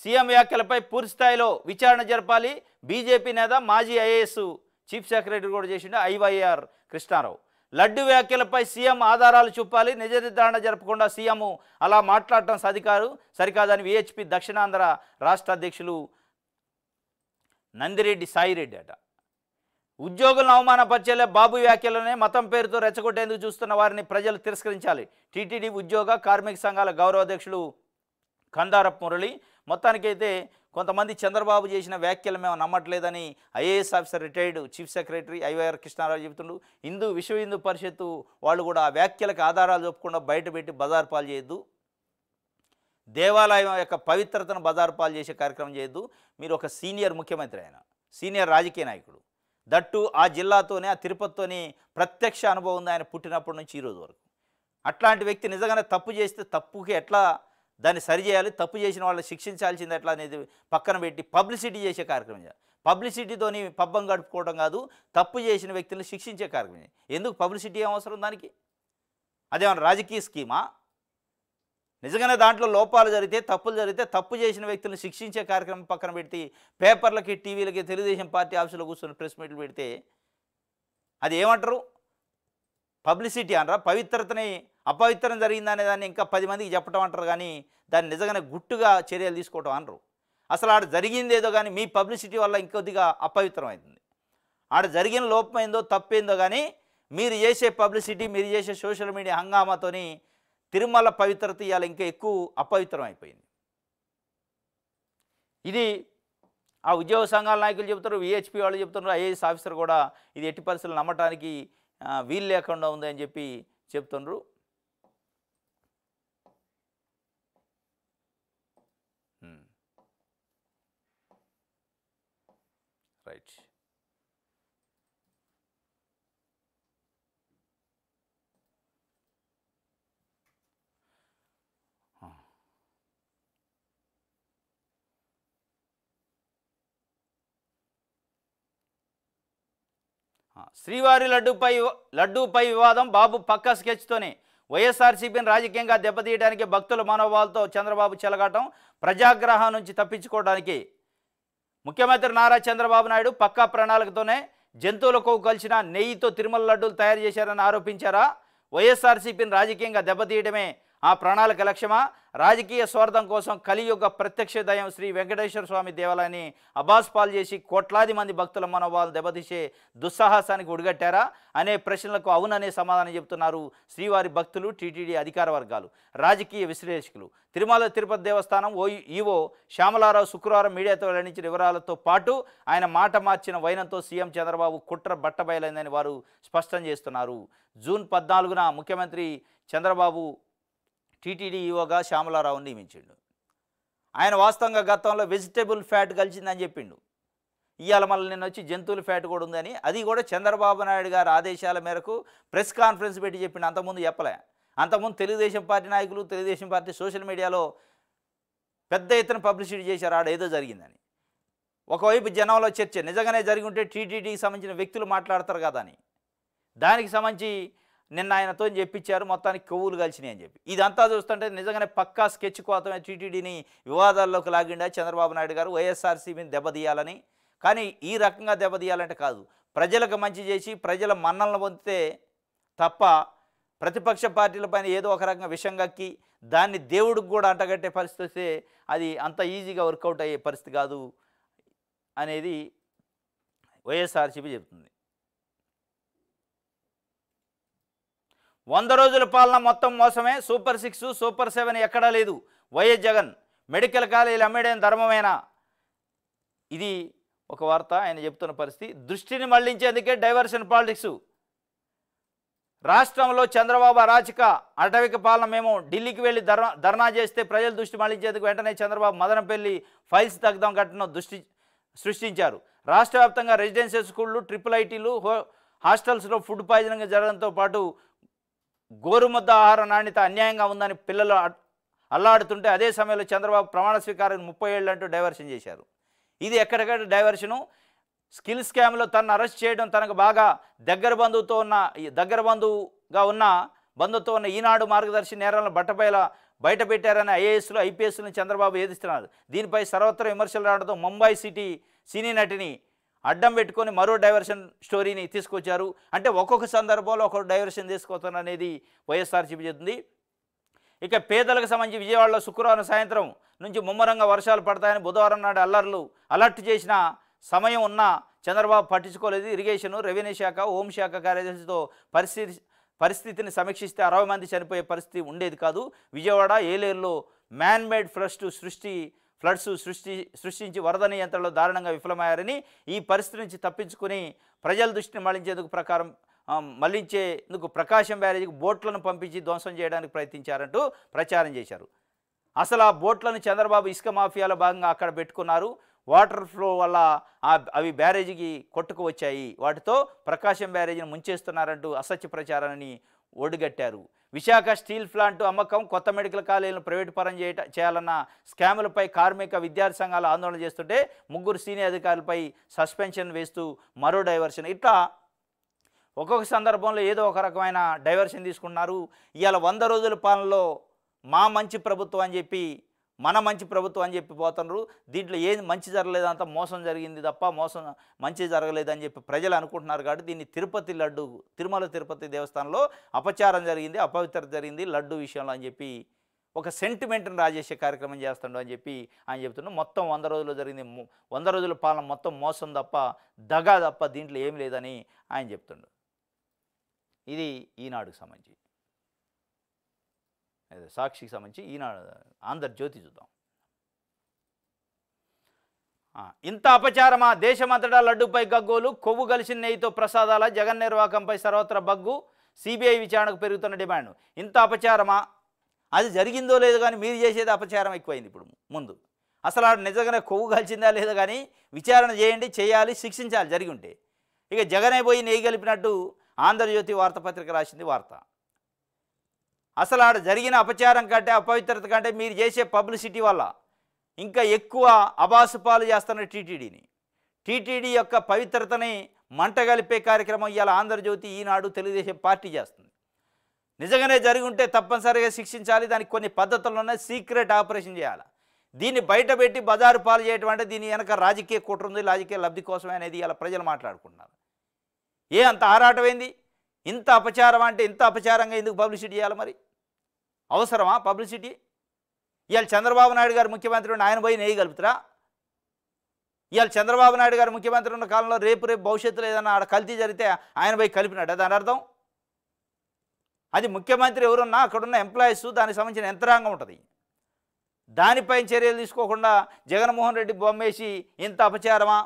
సీఎం వ్యాఖ్యలపై పూర్తిస్థాయిలో విచారణ జరపాలి బీజేపీ నేత మాజీ ఐఏఎస్ చీఫ్ సెక్రటరీ కూడా చేసిండు ఐవైఆర్ కృష్ణారావు లడ్డు వ్యాఖ్యలపై సీఎం ఆధారాలు చూపాలి నిజ నిర్ధారణ జరపకుండా సీఎం అలా మాట్లాడటం సరికారు సరికాదని విహెచ్పి దక్షిణాంధ్ర రాష్ట్ర అధ్యక్షులు నందిరెడ్డి సాయిరెడ్డి అట ఉద్యోగులను అవమానపరిచేలే బాబు వ్యాఖ్యలనే మతం పేరుతో రెచ్చగొట్టేందుకు చూస్తున్న వారిని ప్రజలు తిరస్కరించాలి టీటీడీ ఉద్యోగ కార్మిక సంఘాల గౌరవాధ్యక్షులు కందారప్ మురళి మొత్తానికైతే కొంతమంది చంద్రబాబు చేసిన వ్యాఖ్యలు మేము నమ్మట్లేదని IAS officer retired chief secretary IYR Krishnarao చెబుతుండు Hindu విశ్వ హిందూ పరిషత్తు వాళ్ళు కూడా ఆ వ్యాఖ్యలకు ఆధారాలు చెప్పకుండా బయటపెట్టి బజార్ పాలు చేయొద్దు దేవాలయం యొక్క పవిత్రతను బజార్పాలు పాలు చేసే కార్యక్రమం చేయొద్దు మీరు ఒక సీనియర్ ముఖ్యమంత్రి ఆయన సీనియర్ రాజకీయ నాయకుడు దట్టు ఆ జిల్లాతోనే ఆ తిరుపతితోనే ప్రత్యక్ష అనుభవం ఉంది ఆయన పుట్టినప్పటి నుంచి ఈరోజు వరకు అట్లాంటి వ్యక్తి నిజంగానే తప్పు చేస్తే తప్పుకి ఎట్లా దాన్ని సరిచేయాలి తప్పు చేసిన వాళ్ళని శిక్షించాల్సింది ఎట్లా అనేది పక్కన పెట్టి పబ్లిసిటీ చేసే కార్యక్రమం చేయాలి పబ్లిసిటీతోని పబ్బం గడుపుకోవడం కాదు తప్పు చేసిన వ్యక్తులను శిక్షించే కార్యక్రమం ఎందుకు పబ్లిసిటీ అవసరం దానికి అదేమన్నా రాజకీయ స్కీమా నిజంగానే దాంట్లో లోపాలు జరిగితే తప్పులు జరిగితే తప్పు చేసిన వ్యక్తులను శిక్షించే కార్యక్రమం పక్కన పెడితే పేపర్లకి టీవీలకి తెలుగుదేశం పార్టీ ఆఫీసులో కూర్చొని ప్రెస్ మీట్లు పెడితే అది ఏమంటారు పబ్లిసిటీ అనరా పవిత్రతని అపవిత్రం జరిగిందనే దాన్ని ఇంకా పది మందికి చెప్పడం అంటారు కానీ దాన్ని నిజంగానే గుట్టుగా చర్యలు తీసుకోవటం అనరు అసలు ఆడ జరిగింది ఏదో కానీ మీ పబ్లిసిటీ వల్ల ఇంకొద్దిగా అపవిత్రం అవుతుంది ఆడ జరిగిన లోపమైందో తప్పేందో కానీ మీరు చేసే పబ్లిసిటీ మీరు చేసే సోషల్ మీడియా హంగామాతోని తిరుమల పవిత్రత ఇవాళ ఇంకా ఎక్కువ అపవిత్రం అయిపోయింది ఇది ఆ ఉద్యోగ సంఘాల నాయకులు చెబుతారు విహెచ్పి వాళ్ళు చెప్తున్నారు ఐఏఎస్ ఆఫీసర్ కూడా ఇది ఎట్టి పరిస్థితులు నమ్మటానికి వీలు లేకుండా ఉంది అని చెప్పి చెప్తున్నారు శ్రీవారి లడ్డూపై లడ్డూపై వివాదం బాబు పక్క స్కెచ్తోనే వైఎస్ఆర్సీపీని రాజకీయంగా దెబ్బతీయడానికి భక్తుల మనోభావాలతో చంద్రబాబు చెలగాటం ప్రజాగ్రహం నుంచి తప్పించుకోవడానికి ముఖ్యమంత్రి నారా చంద్రబాబు నాయుడు పక్కా ప్రణాళికతోనే జంతువుల కొవ్వు కలిసిన నెయ్యితో తిరుమల లడ్డూలు తయారు చేశారని ఆరోపించారా వైఎస్ఆర్సీపీని రాజకీయంగా దెబ్బతీయడమే ఆ ప్రణాళిక లక్ష్యమా రాజకీయ స్వార్థం కోసం కలియుగ ప్రత్యక్ష దయం శ్రీ వెంకటేశ్వర స్వామి దేవాలయాన్ని అబాస్ పాలు చేసి కోట్లాది మంది భక్తుల మనోభావాలు దెబ్బతీసే దుస్సాహసానికి ఒడిగట్టారా అనే ప్రశ్నలకు అవుననే సమాధానం చెబుతున్నారు శ్రీవారి భక్తులు టీటీడీ అధికార వర్గాలు రాజకీయ విశ్లేషకులు తిరుమల తిరుపతి దేవస్థానం ఓ ఈవో శ్యామలారావు శుక్రవారం మీడియాతో వెల్లడించిన వివరాలతో పాటు ఆయన మాట మార్చిన వైనంతో సీఎం చంద్రబాబు కుట్ర బట్టబయలైందని వారు స్పష్టం చేస్తున్నారు జూన్ పద్నాలుగున ముఖ్యమంత్రి చంద్రబాబు టీటీడీ ఈవోగా శ్యామలారావుని నియమించిండు ఆయన వాస్తవంగా గతంలో వెజిటేబుల్ ఫ్యాట్ కలిసిందని చెప్పిండు ఇవాళ మళ్ళీ నేను వచ్చి జంతువుల ఫ్యాట్ కూడా ఉందని అది కూడా చంద్రబాబు నాయుడు గారి ఆదేశాల మేరకు ప్రెస్ కాన్ఫరెన్స్ పెట్టి చెప్పిండు అంతకుముందు చెప్పలే అంతకుముందు తెలుగుదేశం పార్టీ నాయకులు తెలుగుదేశం పార్టీ సోషల్ మీడియాలో పెద్ద ఎత్తున పబ్లిసిటీ చేశారు ఆడ ఏదో జరిగిందని ఒకవైపు జనంలో చర్చ నిజంగానే జరిగి ఉంటే టీటీడీకి సంబంధించిన వ్యక్తులు మాట్లాడతారు కదా అని దానికి సంబంధించి నిన్న ఆయనతో చెప్పించారు మొత్తానికి కొవ్వులు కలిసినాయి అని చెప్పి ఇదంతా చూస్తుంటే నిజంగానే పక్కా స్కెచ్ కోతమే టీటీడీని వివాదాల్లోకి లాగిండా చంద్రబాబు నాయుడు గారు వైఎస్ఆర్సీబీని దెబ్బతీయాలని కానీ ఈ రకంగా దెబ్బతీయాలంటే కాదు ప్రజలకు మంచి చేసి ప్రజల మన్నలను పొందితే తప్ప ప్రతిపక్ష పార్టీలపైన ఏదో ఒక రకంగా విషం కక్కి దాన్ని దేవుడికి కూడా అంటగట్టే పరిస్థితి వస్తే అది అంత ఈజీగా వర్కౌట్ అయ్యే పరిస్థితి కాదు అనేది వైఎస్ఆర్సీపీ చెబుతుంది వంద రోజుల పాలన మొత్తం మోసమే సూపర్ సిక్స్ సూపర్ సెవెన్ ఎక్కడా లేదు వైఎస్ జగన్ మెడికల్ కాలేజీలు అమ్మేయడం ధర్మమేనా ఇది ఒక వార్త ఆయన చెప్తున్న పరిస్థితి దృష్టిని మళ్లించేందుకే డైవర్షన్ పాలిటిక్స్ రాష్ట్రంలో చంద్రబాబు అరాచక అటవిక పాలన మేము ఢిల్లీకి వెళ్ళి ధర్నా చేస్తే ప్రజలు దృష్టి మళ్లించేందుకు వెంటనే చంద్రబాబు మదనపల్లి ఫైల్స్ తగ్గదాం ఘటన దృష్టి సృష్టించారు రాష్ట్ర వ్యాప్తంగా రెసిడెన్షియల్ స్కూళ్ళు ట్రిపుల్ ఐటీలు హాస్టల్స్లో ఫుడ్ పాయిజనింగ్ జరగడంతో పాటు గోరుముద్ద ఆహార నాణ్యత అన్యాయంగా ఉందని పిల్లలు అల్లాడుతుంటే అదే సమయంలో చంద్రబాబు ప్రమాణ స్వీకారం ముప్పై ఏళ్ళు అంటూ డైవర్షన్ చేశారు ఇది ఎక్కడికక్కడ డైవర్షను స్కిల్ స్కామ్లో తనను అరెస్ట్ చేయడం తనకు బాగా దగ్గర బంధువుతో ఉన్న దగ్గర బంధువుగా ఉన్న బంధుతో ఉన్న ఈనాడు మార్గదర్శి నేరాలను బట్టబయల బయట పెట్టారని ఐఏఎస్లు ఐపీఎస్లను చంద్రబాబు ఏదిస్తున్నారు దీనిపై సర్వత్ర విమర్శలు రావడంతో ముంబై సిటీ సినీ నటిని అడ్డం పెట్టుకొని మరో డైవర్షన్ స్టోరీని తీసుకొచ్చారు అంటే ఒక్కొక్క సందర్భంలో ఒక్కొక్క డైవర్షన్ తీసుకొస్తాను అనేది వైఎస్ఆర్ చెబుతుంది ఇక పేదలకు సంబంధించి విజయవాడలో శుక్రవారం సాయంత్రం నుంచి ముమ్మరంగా వర్షాలు పడతాయని బుధవారం నాడు అల్లర్లు అలర్ట్ చేసిన సమయం ఉన్నా చంద్రబాబు పట్టించుకోలేదు ఇరిగేషన్ రెవెన్యూ శాఖ హోంశాఖ కార్యదర్శితో పరిస్థితి పరిస్థితిని సమీక్షిస్తే అరవై మంది చనిపోయే పరిస్థితి ఉండేది కాదు విజయవాడ ఏలేరులో మ్యాన్మేడ్ ఫ్రస్ట్ సృష్టి ఫ్లడ్స్ సృష్టి సృష్టించి వరద నియంత్రణలో దారుణంగా విఫలమయ్యారని ఈ పరిస్థితి నుంచి తప్పించుకుని ప్రజల దృష్టిని మళ్లించేందుకు ప్రకారం మళ్లించేందుకు ప్రకాశం బ్యారేజీకి బోట్లను పంపించి ధ్వంసం చేయడానికి ప్రయత్నించారంటూ ప్రచారం చేశారు అసలు ఆ బోట్లను చంద్రబాబు ఇసుక మాఫియాలో భాగంగా అక్కడ పెట్టుకున్నారు వాటర్ ఫ్లో వల్ల అవి బ్యారేజీకి కొట్టుకు వచ్చాయి వాటితో ప్రకాశం బ్యారేజీని ముంచేస్తున్నారంటూ అసత్య ప్రచారాన్ని ఒడిగట్టారు విశాఖ స్టీల్ ప్లాంటు అమ్మకం కొత్త మెడికల్ కాలేజీలను ప్రైవేటు పరం చేయాలన్న స్కాములపై కార్మిక విద్యార్థి సంఘాలు ఆందోళన చేస్తుంటే ముగ్గురు సీనియర్ అధికారులపై సస్పెన్షన్ వేస్తూ మరో డైవర్షన్ ఇట్లా ఒక్కొక్క సందర్భంలో ఏదో ఒక రకమైన డైవర్షన్ తీసుకున్నారు ఇవాళ వంద రోజుల పాలనలో మా మంచి ప్రభుత్వం అని చెప్పి మన మంచి ప్రభుత్వం అని చెప్పి పోతున్నారు దీంట్లో ఏది మంచి జరగలేదంతా మోసం జరిగింది తప్ప మోసం మంచి జరగలేదని చెప్పి ప్రజలు అనుకుంటున్నారు కాబట్టి దీన్ని తిరుపతి లడ్డు తిరుమల తిరుపతి దేవస్థానంలో అపచారం జరిగింది అపవిత్ర జరిగింది లడ్డు విషయంలో అని చెప్పి ఒక సెంటిమెంట్ని రాజేసే కార్యక్రమం చేస్తాడు అని చెప్పి ఆయన చెప్తున్నాడు మొత్తం వంద రోజుల్లో జరిగింది వంద రోజుల పాలన మొత్తం మోసం తప్ప దగా తప్ప దీంట్లో ఏం లేదని ఆయన చెప్తుండు ఇది ఈనాడుకు సంబంధించి సాక్షికి సంబంధించి ఈనాడు ఆంధ్రజ్యోతి చూద్దాం ఇంత అపచారమా దేశమంతటా లడ్డుపై గగ్గోలు కొవ్వు కలిసిన నెయ్యితో ప్రసాదాల జగన్ నిర్వాహకంపై సర్వత్ర బగ్గు సిబిఐ విచారణకు పెరుగుతున్న డిమాండ్ ఇంత అపచారమా అది జరిగిందో లేదో కానీ మీరు చేసేది అపచారం ఎక్కువైంది ఇప్పుడు ముందు అసలు ఆడు నిజంగానే కొవ్వు కలిసిందా లేదా కానీ విచారణ చేయండి చేయాలి శిక్షించాలి జరిగి ఉంటే ఇక జగనే పోయి నెయ్యి కలిపినట్టు ఆంధ్రజ్యోతి వార్తాపత్రిక రాసింది వార్త అసలు ఆడ జరిగిన అపచారం కంటే అపవిత్రత కంటే మీరు చేసే పబ్లిసిటీ వల్ల ఇంకా ఎక్కువ అబాసు పాలు చేస్తున్న టీటీడీని టీటీడీ యొక్క పవిత్రతని మంటగలిపే కార్యక్రమం ఇవాళ ఆంధ్రజ్యోతి ఈనాడు తెలుగుదేశం పార్టీ చేస్తుంది నిజంగానే జరిగి ఉంటే తప్పనిసరిగా శిక్షించాలి దానికి కొన్ని పద్ధతులు ఉన్నాయి సీక్రెట్ ఆపరేషన్ చేయాలి దీన్ని బయటపెట్టి బజారు పాలు చేయటం అంటే దీని వెనక రాజకీయ కుట్ర ఉంది రాజకీయ లబ్ధి కోసమే అనేది ఇలా ప్రజలు మాట్లాడుకుంటున్నారు ఏ అంత ఆరాటమైంది ఇంత అపచారం అంటే ఇంత అపచారంగా ఎందుకు పబ్లిసిటీ చేయాలి మరి అవసరమా పబ్లిసిటీ ఇవాళ చంద్రబాబు నాయుడు గారు ముఖ్యమంత్రి ఉండి ఆయన పోయి నేయగలుగుతారా ఇవాళ చంద్రబాబు నాయుడు గారు ముఖ్యమంత్రి ఉన్న కాలంలో రేపు రేపు భవిష్యత్తులో ఏదైనా ఆడ కల్తీ జరిగితే ఆయన పోయి కలిపినాడు దాని అర్థం అది ముఖ్యమంత్రి ఎవరున్నా అక్కడున్న ఎంప్లాయీస్ దానికి సంబంధించిన యంత్రాంగం ఉంటుంది దానిపైన చర్యలు తీసుకోకుండా జగన్మోహన్ రెడ్డి బొమ్మేసి ఇంత అపచారమా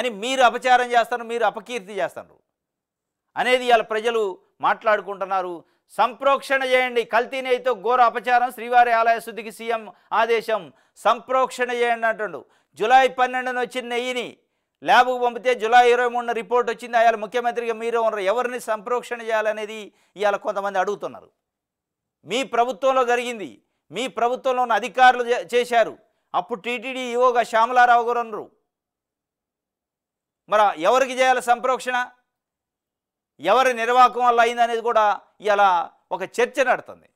అని మీరు అపచారం చేస్తారు మీరు అపకీర్తి చేస్తారు అనేది ఇవాళ ప్రజలు మాట్లాడుకుంటున్నారు సంప్రోక్షణ చేయండి కల్తీనేయితో ఘోర అపచారం శ్రీవారి ఆలయ శుద్ధికి సీఎం ఆదేశం సంప్రోక్షణ చేయండి అంటుండు జులై పన్నెండున వచ్చిన నెయ్యిని ల్యాబ్కు పంపితే జులై ఇరవై మూడున రిపోర్ట్ వచ్చింది అయాల ముఖ్యమంత్రిగా మీరు ఉన్నారు ఎవరిని సంప్రోక్షణ చేయాలనేది ఇవాళ కొంతమంది అడుగుతున్నారు మీ ప్రభుత్వంలో జరిగింది మీ ప్రభుత్వంలో ఉన్న అధికారులు చేశారు అప్పుడు టీటీడీ ఈవోగా శ్యామలారావు గారు అన్నారు మరి ఎవరికి చేయాలి సంప్రోక్షణ ఎవరి నిర్వాహకం వల్ల అయిందనేది కూడా ఇలా ఒక చర్చ నడుతుంది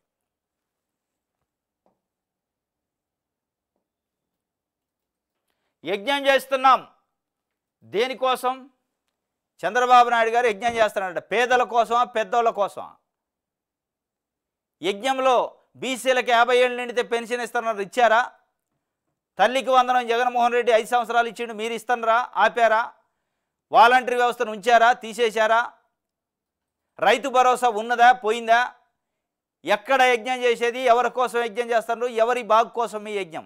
యజ్ఞం చేస్తున్నాం దేనికోసం చంద్రబాబు నాయుడు గారు యజ్ఞం చేస్తున్నారంట పేదల కోసమా పెద్దోళ్ళ కోసమా యజ్ఞంలో బీసీలకు యాభై ఏళ్ళు నిండితే పెన్షన్ ఇస్తున్నారు ఇచ్చారా తల్లికి వందనం జగన్మోహన్ రెడ్డి ఐదు సంవత్సరాలు ఇచ్చిండు మీరు ఇస్తున్నారా ఆపారా వాలంటరీ వ్యవస్థను ఉంచారా తీసేశారా రైతు భరోసా ఉన్నదా పోయిందా ఎక్కడ యజ్ఞం చేసేది ఎవరి కోసం యజ్ఞం చేస్తారు ఎవరి బాగు కోసం ఈ యజ్ఞం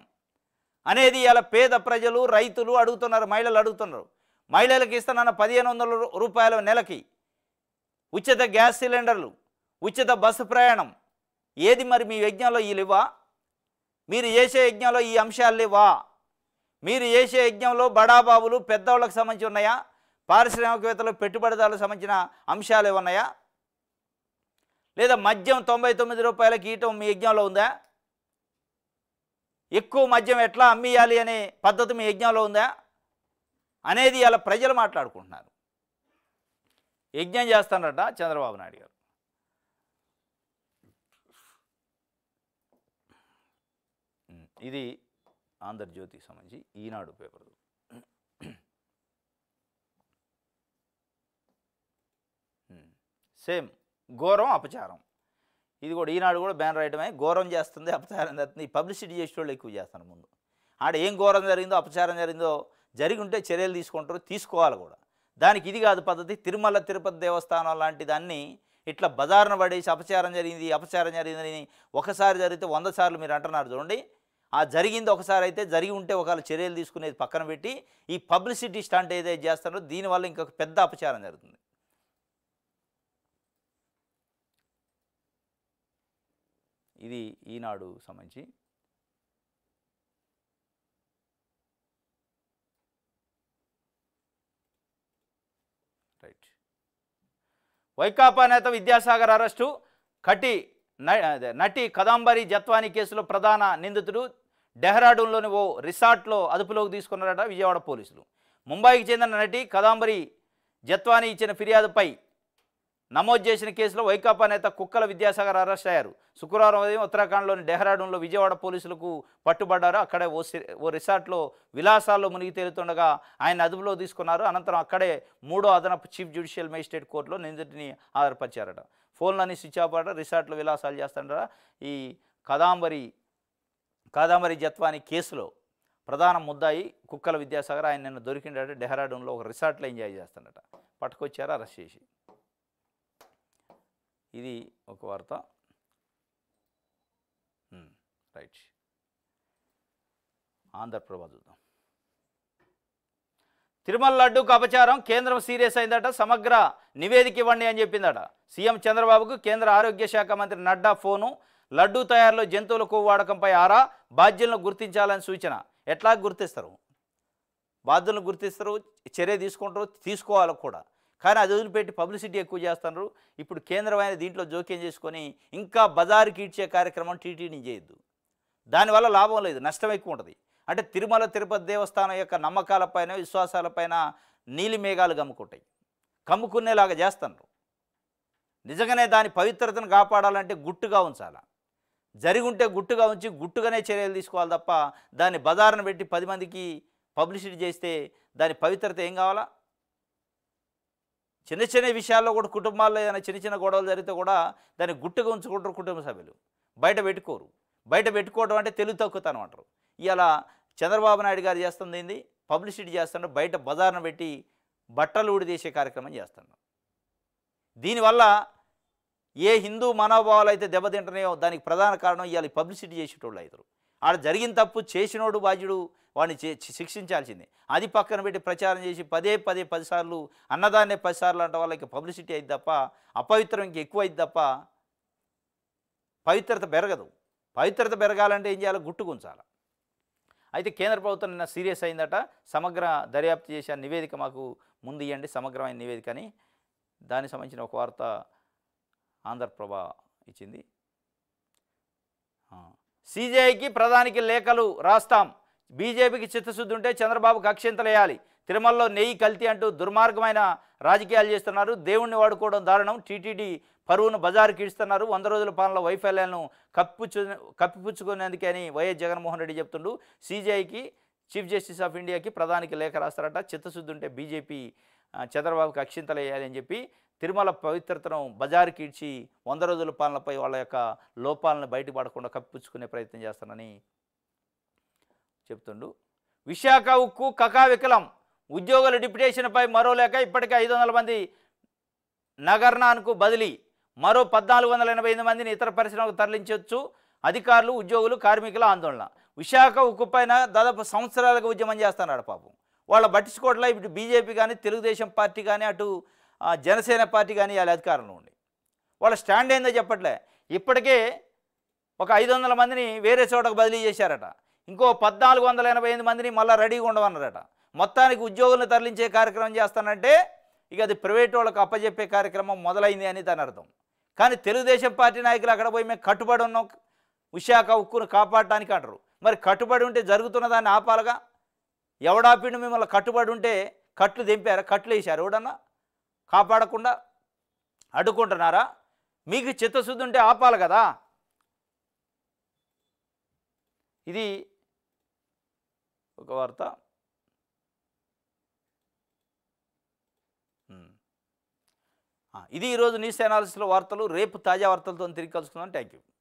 అనేది ఇలా పేద ప్రజలు రైతులు అడుగుతున్నారు మహిళలు అడుగుతున్నారు మహిళలకు ఇస్తున్న పదిహేను వందల రూపాయల నెలకి ఉచిత గ్యాస్ సిలిండర్లు ఉచిత బస్సు ప్రయాణం ఏది మరి మీ యజ్ఞంలో ఈ లేవా మీరు చేసే యజ్ఞంలో ఈ అంశాలు ఇవ్వా మీరు చేసే యజ్ఞంలో బడాబాబులు పెద్దవాళ్ళకు సంబంధించి ఉన్నాయా పారిశ్రామికవేత్తలు పెట్టుబడిదారులకు సంబంధించిన అంశాలు ఏమన్నాయా లేదా మద్యం తొంభై తొమ్మిది రూపాయల కీటం మీ యజ్ఞంలో ఉందా ఎక్కువ మద్యం ఎట్లా అమ్మియాలి అనే పద్ధతి మీ యజ్ఞంలో ఉందా అనేది ఇలా ప్రజలు మాట్లాడుకుంటున్నారు యజ్ఞం చేస్తానట చంద్రబాబు నాయుడు గారు ఇది ఆంధ్రజ్యోతికి సంబంధించి ఈనాడు పేపర్ సేమ్ ఘోరం అపచారం ఇది కూడా ఈనాడు కూడా బ్యాన్ రాయడమే ఘోరం చేస్తుంది అపచారం ఈ పబ్లిసిటీ వాళ్ళు ఎక్కువ చేస్తారు ముందు ఆడ ఏం ఘోరం జరిగిందో అపచారం జరిగిందో జరిగి ఉంటే చర్యలు తీసుకుంటారు తీసుకోవాలి కూడా దానికి ఇది కాదు పద్ధతి తిరుమల తిరుపతి దేవస్థానం లాంటి దాన్ని ఇట్లా బజార్న పడేసి అపచారం జరిగింది అపచారం జరిగిందని ఒకసారి జరిగితే వంద సార్లు మీరు అంటున్నారు చూడండి ఆ జరిగింది ఒకసారి అయితే జరిగి ఉంటే ఒకవేళ చర్యలు తీసుకునేది పక్కన పెట్టి ఈ పబ్లిసిటీ స్టాంట్ ఏదైతే చేస్తారో దీనివల్ల ఇంకొక పెద్ద అపచారం జరుగుతుంది ఇది ఈనాడు సంబంధించి రైట్ వైకాపా నేత విద్యాసాగర్ అరెస్టు కటి నటి కదాంబరి జత్వాని కేసులో ప్రధాన నిందితుడు డెహ్రాడూన్లోని ఓ రిసార్ట్లో అదుపులోకి తీసుకున్నారట విజయవాడ పోలీసులు ముంబైకి చెందిన నటి కదాంబరి జత్వాని ఇచ్చిన ఫిర్యాదుపై నమోదు చేసిన కేసులో వైకాపా నేత కుక్కల విద్యాసాగర్ అరెస్ట్ అయ్యారు శుక్రవారం ఉదయం ఉత్తరాఖండ్లోని డెహ్రాడూన్లో విజయవాడ పోలీసులకు పట్టుబడ్డారు అక్కడే ఓ ఓ రిసార్ట్లో విలాసాల్లో మునిగి తేలుతుండగా ఆయన అదుపులో తీసుకున్నారు అనంతరం అక్కడే మూడో అదనపు చీఫ్ జ్యుడిషియల్ మేజిస్ట్రేట్ కోర్టులో నిందితుడిని ఆధారపరిచారట ఫోన్లని స్విచ్ ఆఫ్ ఆడ రిసార్ట్లో విలాసాలు చేస్తాడట ఈ కదాంబరి కాదాంబరి జత్వాని కేసులో ప్రధాన ముద్దాయి కుక్కల విద్యాసాగర్ ఆయన నిన్న దొరికిండట డెహ్రాడూన్లో ఒక రిసార్ట్లో ఎంజాయ్ చేస్తాడట పట్టుకొచ్చారు అరెస్ట్ చేసి ఇది ఒక వార్త రైట్ ఆంధ్రప్రభ చూద్దాం తిరుమల లడ్డూకు అపచారం కేంద్రం సీరియస్ అయిందట సమగ్ర నివేదిక ఇవ్వండి అని చెప్పిందట సీఎం చంద్రబాబుకు కేంద్ర ఆరోగ్య శాఖ మంత్రి నడ్డా ఫోను లడ్డూ తయారులో జంతువుల కొవ్వు వాడకంపై ఆరా బాధ్యులను గుర్తించాలని సూచన ఎట్లా గుర్తిస్తారు బాధ్యులను గుర్తిస్తారు చర్య తీసుకుంటారు తీసుకోవాలి కూడా కానీ అది వదిలిపెట్టి పబ్లిసిటీ ఎక్కువ చేస్తున్నారు ఇప్పుడు కేంద్రమైన దీంట్లో జోక్యం చేసుకొని ఇంకా బజారుకి ఇచ్చే కార్యక్రమం టీటీడీ చేయొద్దు దానివల్ల లాభం లేదు నష్టం ఎక్కువ ఉంటుంది అంటే తిరుమల తిరుపతి దేవస్థానం యొక్క నమ్మకాలపైన విశ్వాసాలపైన నీలి మేఘాలు కమ్ముకుంటాయి కమ్ముకునేలాగా చేస్తున్నారు నిజంగానే దాని పవిత్రతను కాపాడాలంటే గుట్టుగా జరిగి ఉంటే గుట్టుగా ఉంచి గుట్టుగానే చర్యలు తీసుకోవాలి తప్ప దాన్ని బజారును పెట్టి పది మందికి పబ్లిసిటీ చేస్తే దాని పవిత్రత ఏం కావాలా చిన్న చిన్న విషయాల్లో కూడా కుటుంబాల్లో ఏదైనా చిన్న చిన్న గొడవలు జరిగితే కూడా దాన్ని గుట్టుగా ఉంచుకుంటారు కుటుంబ సభ్యులు బయట పెట్టుకోరు బయట పెట్టుకోవడం అంటే తెలుగు తక్కువతనం అంటారు ఇలా చంద్రబాబు నాయుడు గారు చేస్తుంది ఏంది పబ్లిసిటీ చేస్తున్నాడు బయట బజార్ను పెట్టి బట్టలు ఊడిదేసే కార్యక్రమం చేస్తున్నాడు దీనివల్ల ఏ హిందూ మనోభావాలు అయితే దెబ్బతింటున్నాయో దానికి ప్రధాన కారణం ఇవాళ పబ్లిసిటీ చేసేటోళ్ళు అవుతారు ఆడ జరిగిన తప్పు చేసినోడు బాధ్యుడు వాడిని శిక్షించాల్సిందే అది పక్కన పెట్టి ప్రచారం చేసి పదే పదే పదిసార్లు అన్నదాన్నే పదిసార్లు అంటే వాళ్ళకి పబ్లిసిటీ అయింది తప్ప అపవిత్రం ఇంక ఎక్కువ అయింది తప్ప పవిత్రత పెరగదు పవిత్రత పెరగాలంటే ఏం చేయాలి గుట్టుకుంచాలి అయితే కేంద్ర ప్రభుత్వం నిన్న సీరియస్ అయిందట సమగ్ర దర్యాప్తు చేసే నివేదిక మాకు ముందు ఇవ్వండి సమగ్రమైన నివేదిక అని దానికి సంబంధించిన ఒక వార్త ఆంధ్రప్రభ ఇచ్చింది సీజేఐకి ప్రధానికి లేఖలు రాస్తాం బీజేపీకి చిత్తశుద్ధి ఉంటే చంద్రబాబుకు కక్షింతలేయాలి తిరుమలలో నెయ్యి కల్తీ అంటూ దుర్మార్గమైన రాజకీయాలు చేస్తున్నారు దేవుణ్ణి వాడుకోవడం దారుణం టీటీడీ పరువును బజారుకి ఇస్తున్నారు వంద రోజుల పాలన వైఫల్యాలను కప్పిపుచ్చు కప్పిపుచ్చుకునేందుకని అని వైఎస్ జగన్మోహన్ రెడ్డి చెప్తుండు సీజేఐకి చీఫ్ జస్టిస్ ఆఫ్ ఇండియాకి ప్రధానికి లేఖ రాస్తారట చిత్తశుద్ధి ఉంటే బీజేపీ చంద్రబాబుకి వేయాలి అని చెప్పి తిరుమల పవిత్రతను బజారుకి ఇచ్చి వంద రోజుల పాలనపై వాళ్ళ యొక్క లోపాలను బయటపడకుండా కప్పించుకునే ప్రయత్నం చేస్తానని చెప్తుండు విశాఖ ఉక్కు కకా వికలం ఉద్యోగుల డిప్యుటేషన్పై మరో లేక ఇప్పటికే ఐదు వందల మంది నగర్నాన్కు బదిలీ మరో పద్నాలుగు వందల ఎనభై ఎనిమిది మందిని ఇతర పరిశ్రమలకు తరలించవచ్చు అధికారులు ఉద్యోగులు కార్మికుల ఆందోళన విశాఖ ఉక్కు పైన దాదాపు సంవత్సరాలుగా ఉద్యమం చేస్తున్నాడు పాపం వాళ్ళ పట్టించుకోవట్లా ఇప్పుడు బీజేపీ కానీ తెలుగుదేశం పార్టీ కానీ అటు జనసేన పార్టీ కానీ వాళ్ళ అధికారంలో ఉండి వాళ్ళ స్టాండ్ ఏందో చెప్పట్లే ఇప్పటికే ఒక ఐదు వందల మందిని వేరే చోటకు బదిలీ చేశారట ఇంకో పద్నాలుగు వందల ఎనభై ఎనిమిది మందిని మళ్ళీ రెడీగా ఉండవన్నారట మొత్తానికి ఉద్యోగులను తరలించే కార్యక్రమం చేస్తానంటే ఇక అది ప్రైవేట్ వాళ్ళకు అప్పజెప్పే కార్యక్రమం మొదలైంది అని దాని అర్థం కానీ తెలుగుదేశం పార్టీ నాయకులు అక్కడ పోయి మేము కట్టుబడి ఉన్నాం విశాఖ ఉక్కును కాపాడటానికి అంటారు మరి కట్టుబడి ఉంటే జరుగుతున్న దాన్ని ఆపాలగా ఎవడాపిండి మిమ్మల్ని కట్టుబడి ఉంటే కట్లు దింపారు కట్లు వేశారు ఎవడన్నా కాపాడకుండా అడ్డుకుంటున్నారా మీకు చిత్తశుద్ధి ఉంటే ఆపాలి కదా ఇది ఒక వార్త ఇది ఈరోజు న్యూస్ అనాలిసిస్లో వార్తలు రేపు తాజా వార్తలతో తిరిగి కలుసుకుందాం థ్యాంక్ యూ